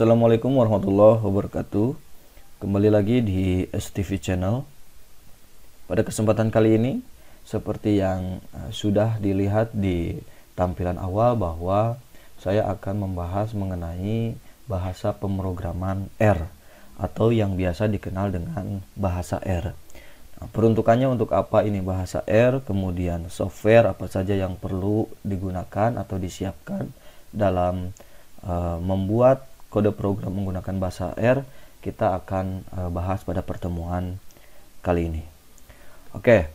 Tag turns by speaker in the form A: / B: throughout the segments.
A: Assalamualaikum warahmatullahi wabarakatuh Kembali lagi di STV Channel Pada kesempatan kali ini Seperti yang eh, sudah dilihat di tampilan awal bahwa Saya akan membahas mengenai bahasa pemrograman R Atau yang biasa dikenal dengan bahasa R Nah, peruntukannya untuk apa ini bahasa R, kemudian software apa saja yang perlu digunakan atau disiapkan dalam uh, membuat kode program menggunakan bahasa R kita akan eh, bahas pada pertemuan kali ini. Oke.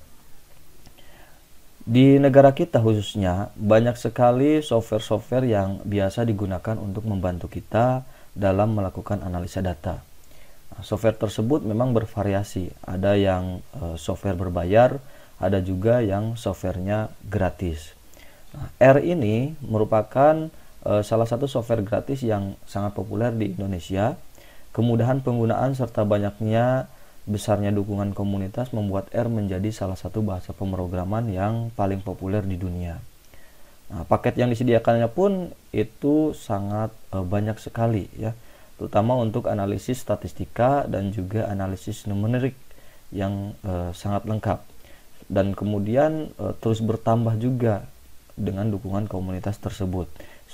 A: Di negara kita khususnya banyak sekali software-software yang biasa digunakan untuk membantu kita dalam melakukan analisa data. Nah, software tersebut memang bervariasi. Ada yang eh, software berbayar, ada juga yang softwarenya gratis. Nah, R ini merupakan Eh, salah satu software gratis yang sangat populer di Indonesia. Kemudahan penggunaan serta banyaknya besarnya dukungan komunitas membuat R menjadi salah satu bahasa pemrograman yang paling populer di dunia. Nah, paket yang disediakannya pun itu sangat e, banyak sekali ya, terutama untuk analisis statistika dan juga analisis numerik yang e, sangat lengkap. Dan kemudian e, terus bertambah juga dengan dukungan komunitas tersebut.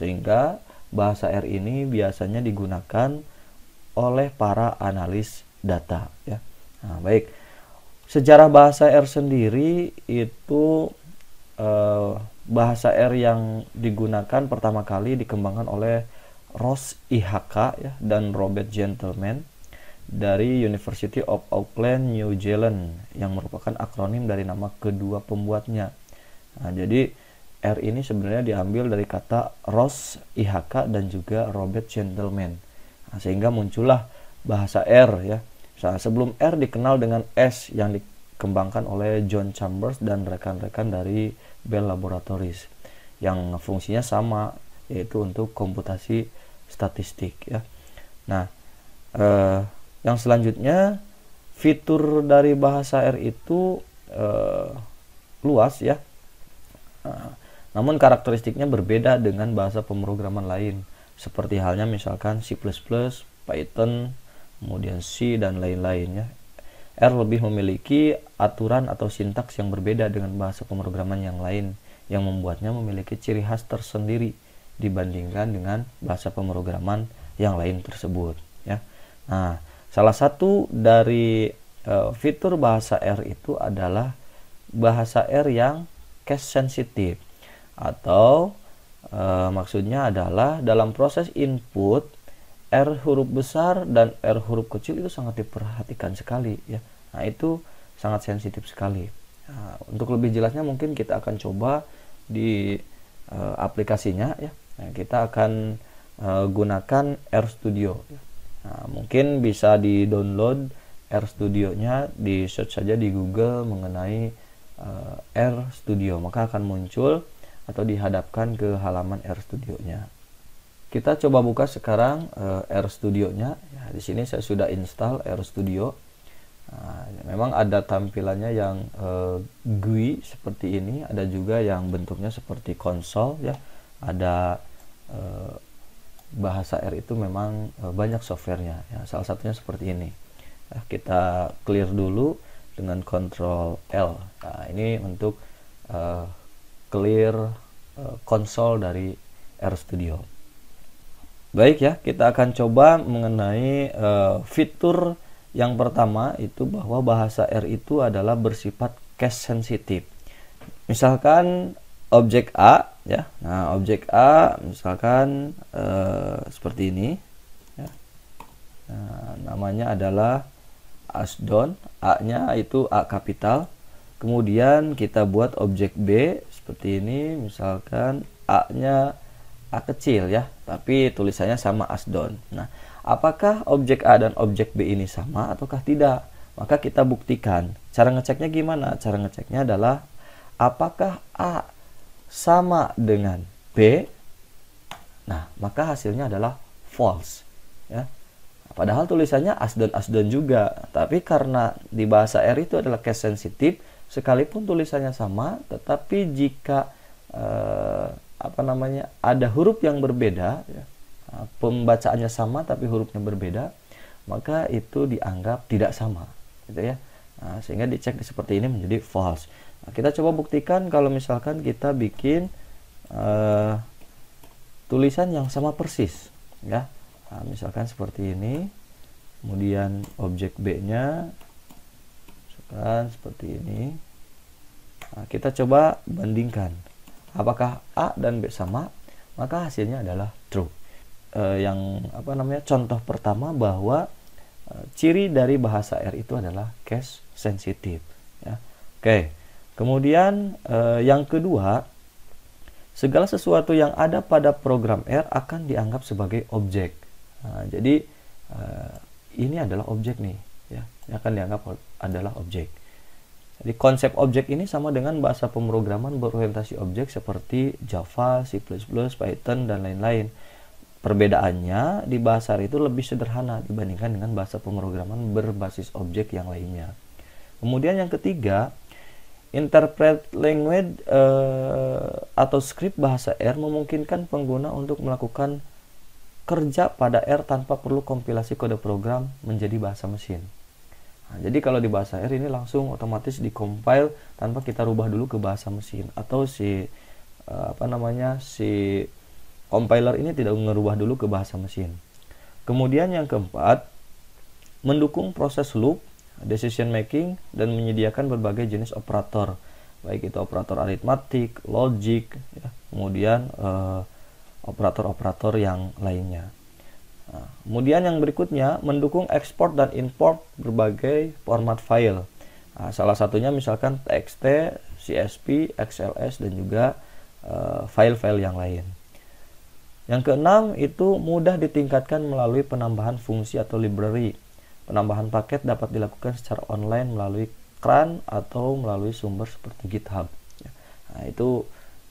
A: Sehingga bahasa R ini biasanya digunakan oleh para analis data ya. Nah, baik. Sejarah bahasa R sendiri itu eh, bahasa R yang digunakan pertama kali dikembangkan oleh Ross IHK ya, dan Robert Gentleman dari University of Auckland, New Zealand yang merupakan akronim dari nama kedua pembuatnya. Nah, jadi R ini sebenarnya diambil dari kata Ross IHK dan juga Robert Gentleman. Nah, sehingga muncullah bahasa R ya. Nah, sebelum R dikenal dengan S yang dikembangkan oleh John Chambers dan rekan-rekan dari Bell Laboratories yang fungsinya sama yaitu untuk komputasi statistik ya. Nah, eh, yang selanjutnya fitur dari bahasa R itu eh, luas ya. Nah, namun karakteristiknya berbeda dengan bahasa pemrograman lain, seperti halnya misalkan C++, Python, kemudian C dan lain-lainnya. R lebih memiliki aturan atau sintaks yang berbeda dengan bahasa pemrograman yang lain, yang membuatnya memiliki ciri khas tersendiri dibandingkan dengan bahasa pemrograman yang lain tersebut. Ya, nah salah satu dari e, fitur bahasa R itu adalah bahasa R yang case sensitive atau e, maksudnya adalah dalam proses input R huruf besar dan R huruf kecil itu sangat diperhatikan sekali ya. Nah, itu sangat sensitif sekali. Nah, untuk lebih jelasnya mungkin kita akan coba di e, aplikasinya ya. Nah, kita akan e, gunakan R Studio. Ya. Nah, mungkin bisa di-download R Studio-nya, di search saja di Google mengenai uh, R Studio, maka akan muncul atau dihadapkan ke halaman studio nya Kita coba buka sekarang uh, eh, studio nya Ya, di sini saya sudah install studio. Nah, memang ada tampilannya yang uh, GUI seperti ini, ada juga yang bentuknya seperti konsol ya. Ada uh, bahasa R itu memang uh, banyak softwarenya. Ya. Salah satunya seperti ini. Nah, kita clear dulu dengan Ctrl L. Nah, ini untuk uh, clear konsol eh, dari R Studio. Baik ya, kita akan coba mengenai uh, fitur yang pertama itu bahwa bahasa R itu adalah bersifat case sensitive. Misalkan objek A ya. Nah, objek A misalkan uh, seperti ini ya. Nah, namanya adalah asdon, A-nya itu A kapital. Kemudian kita buat objek B seperti ini misalkan A nya A kecil ya tapi tulisannya sama as don nah apakah objek A dan objek B ini sama ataukah tidak maka kita buktikan cara ngeceknya gimana cara ngeceknya adalah apakah A sama dengan B nah maka hasilnya adalah false ya Padahal tulisannya asdon asdon juga, tapi karena di bahasa R itu adalah case sensitive sekalipun tulisannya sama tetapi jika eh, apa namanya ada huruf yang berbeda ya, eh, pembacaannya sama tapi hurufnya berbeda maka itu dianggap tidak sama gitu ya nah, sehingga dicek seperti ini menjadi false nah, kita coba buktikan kalau misalkan kita bikin eh, tulisan yang sama persis ya nah, misalkan seperti ini kemudian objek B nya kan seperti ini nah, kita coba bandingkan apakah A dan B sama maka hasilnya adalah true e, yang apa namanya contoh pertama bahwa e, ciri dari bahasa R itu adalah case sensitive ya oke kemudian e, yang kedua segala sesuatu yang ada pada program R akan dianggap sebagai objek nah, jadi e, ini adalah objek nih ya akan dianggap adalah objek. Jadi konsep objek ini sama dengan bahasa pemrograman berorientasi objek seperti Java, C++, Python dan lain-lain. Perbedaannya di bahasa itu lebih sederhana dibandingkan dengan bahasa pemrograman berbasis objek yang lainnya. Kemudian yang ketiga, interpret language uh, atau script bahasa R memungkinkan pengguna untuk melakukan kerja pada R tanpa perlu kompilasi kode program menjadi bahasa mesin. Nah, jadi kalau di bahasa R ini langsung otomatis dikompil tanpa kita rubah dulu ke bahasa mesin atau si eh, apa namanya si compiler ini tidak mengubah dulu ke bahasa mesin. Kemudian yang keempat, mendukung proses loop, decision making dan menyediakan berbagai jenis operator, baik itu operator aritmatik, logic, ya, kemudian eh, operator-operator uh, operator -operator yang lainnya. Nah, kemudian yang berikutnya mendukung ekspor dan import berbagai format file. Nah, salah satunya misalkan TXT, CSP, XLS dan juga eh, file-file uh, yang lain. Yang keenam itu mudah ditingkatkan melalui penambahan fungsi atau library. Penambahan paket dapat dilakukan secara online melalui CRAN atau melalui sumber seperti GitHub. Ya. Nah, itu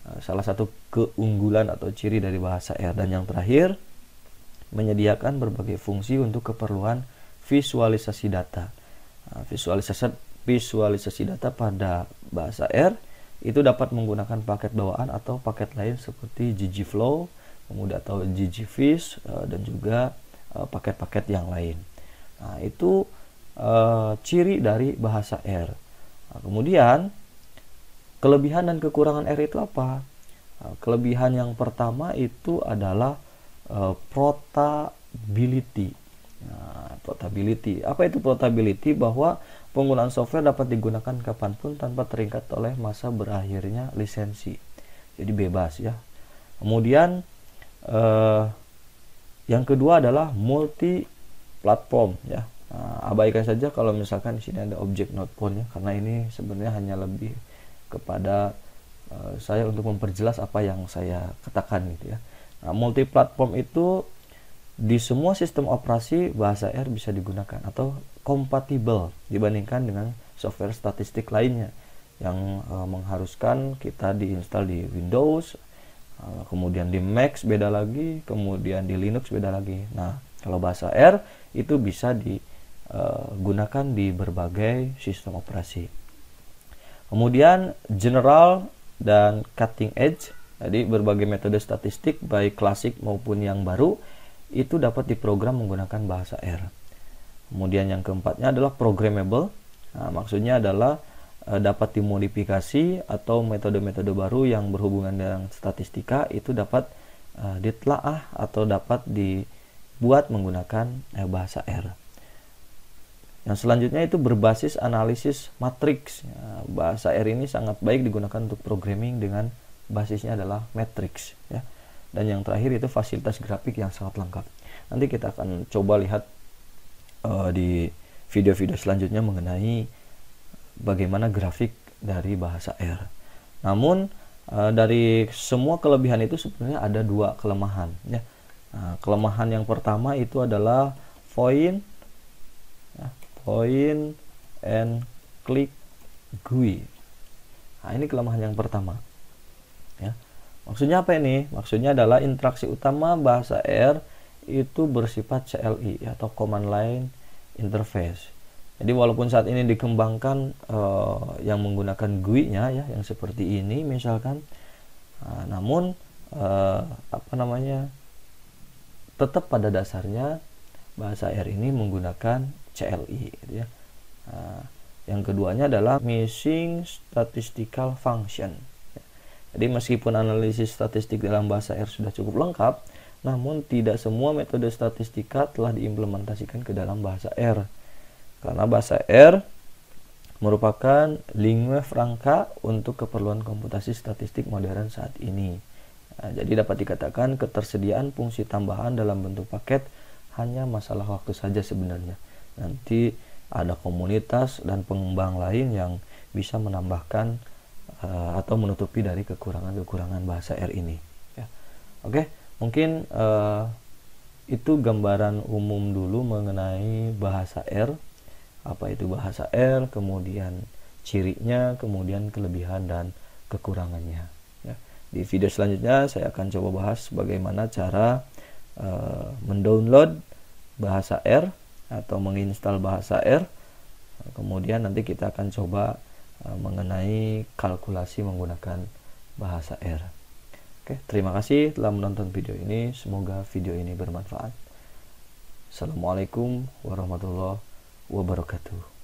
A: eh, salah satu keunggulan atau ciri dari bahasa R. Dan yang terakhir, menyediakan berbagai fungsi untuk keperluan visualisasi data. Nah, visualisasi visualisasi data pada bahasa R itu dapat menggunakan paket bawaan atau paket lain seperti ggflow, kemudian atau ggfish eh, dan juga eh, paket-paket yang lain. Nah, itu eh, ciri dari bahasa R. Nah, kemudian kelebihan dan kekurangan R itu apa? Nah, kelebihan yang pertama itu adalah Eh, portability. Nah, portability. Apa itu portability? Bahwa penggunaan software dapat digunakan kapanpun tanpa terikat oleh masa berakhirnya lisensi. Jadi bebas ya. Kemudian eh, yang kedua adalah multi platform ya. Nah, abaikan saja kalau misalkan di sini ada objek phone ya karena ini sebenarnya hanya lebih kepada eh, saya untuk memperjelas apa yang saya katakan gitu ya. Nah, multi platform itu di semua sistem operasi bahasa R bisa digunakan atau kompatibel dibandingkan dengan software statistik lainnya yang e, mengharuskan kita diinstal di Windows, e, kemudian di Mac beda lagi, kemudian di Linux beda lagi. Nah, kalau bahasa R itu bisa digunakan eh, di berbagai sistem operasi. Kemudian general dan cutting edge jadi berbagai metode statistik baik klasik maupun yang baru itu dapat diprogram menggunakan bahasa R. Kemudian yang keempatnya adalah programmable. Nah, maksudnya adalah e, dapat dimodifikasi atau metode-metode baru yang berhubungan dengan statistika itu dapat e, ditelaah atau dapat dibuat menggunakan e, bahasa R. Yang selanjutnya itu berbasis analisis matriks. Nah, bahasa R ini sangat baik digunakan untuk programming dengan basisnya adalah matrix ya. Dan yang terakhir itu fasilitas grafik yang sangat lengkap. Nanti kita akan coba lihat uh, di video-video selanjutnya mengenai bagaimana grafik dari bahasa R. Namun uh, dari semua kelebihan itu sebenarnya ada dua kelemahan ya. uh, kelemahan yang pertama itu adalah point ya, point and click GUI. Nah, ini kelemahan yang pertama. Maksudnya apa ini? Maksudnya adalah interaksi utama bahasa R itu bersifat CLI atau command line interface. Jadi walaupun saat ini dikembangkan uh, yang menggunakan GUI-nya ya yang seperti ini misalkan, uh, namun uh, apa namanya tetap pada dasarnya bahasa R ini menggunakan CLI. Gitu ya. Uh, yang keduanya adalah missing statistical function. Jadi meskipun analisis statistik dalam bahasa R sudah cukup lengkap, namun tidak semua metode statistika telah diimplementasikan ke dalam bahasa R. Karena bahasa R merupakan lingua franca untuk keperluan komputasi statistik modern saat ini. Nah, jadi dapat dikatakan ketersediaan fungsi tambahan dalam bentuk paket hanya masalah waktu saja sebenarnya. Nanti ada komunitas dan pengembang lain yang bisa menambahkan uh, atau menutupi dari kekurangan-kekurangan bahasa R ini. Ya. Oke, okay? mungkin uh, itu gambaran umum dulu mengenai bahasa R. Apa itu bahasa R? Kemudian cirinya, kemudian kelebihan dan kekurangannya. Ya. Di video selanjutnya saya akan coba bahas bagaimana cara uh, mendownload bahasa R atau menginstal bahasa R. Kemudian nanti kita akan coba Eh, mengenai kalkulasi menggunakan bahasa R. Oke, terima kasih telah menonton video ini. Semoga video ini bermanfaat. Assalamualaikum warahmatullahi wabarakatuh.